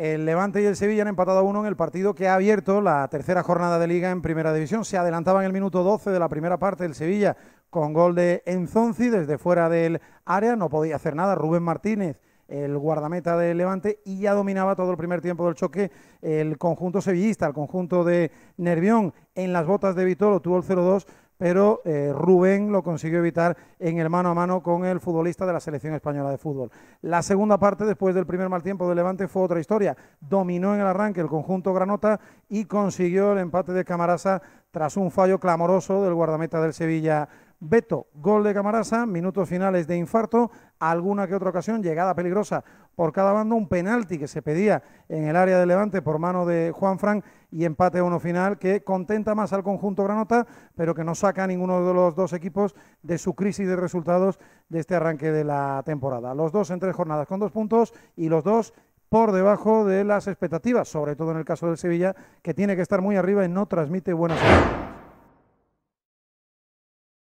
El Levante y el Sevilla han empatado a uno en el partido que ha abierto la tercera jornada de liga en primera división. Se adelantaba en el minuto 12 de la primera parte del Sevilla con gol de Enzonzi desde fuera del área. No podía hacer nada Rubén Martínez el guardameta del Levante y ya dominaba todo el primer tiempo del choque el conjunto sevillista, el conjunto de Nervión en las botas de Vitolo tuvo el 0-2 pero eh, Rubén lo consiguió evitar en el mano a mano con el futbolista de la selección española de fútbol. La segunda parte, después del primer mal tiempo de Levante, fue otra historia. Dominó en el arranque el conjunto Granota y consiguió el empate de Camarasa tras un fallo clamoroso del guardameta del Sevilla Beto, gol de Camarasa, minutos finales de infarto, alguna que otra ocasión, llegada peligrosa por cada bando, un penalti que se pedía en el área de Levante por mano de Juan Frank y empate a uno final que contenta más al conjunto Granota, pero que no saca a ninguno de los dos equipos de su crisis de resultados de este arranque de la temporada. Los dos en tres jornadas con dos puntos y los dos por debajo de las expectativas, sobre todo en el caso del Sevilla, que tiene que estar muy arriba y no transmite buenas.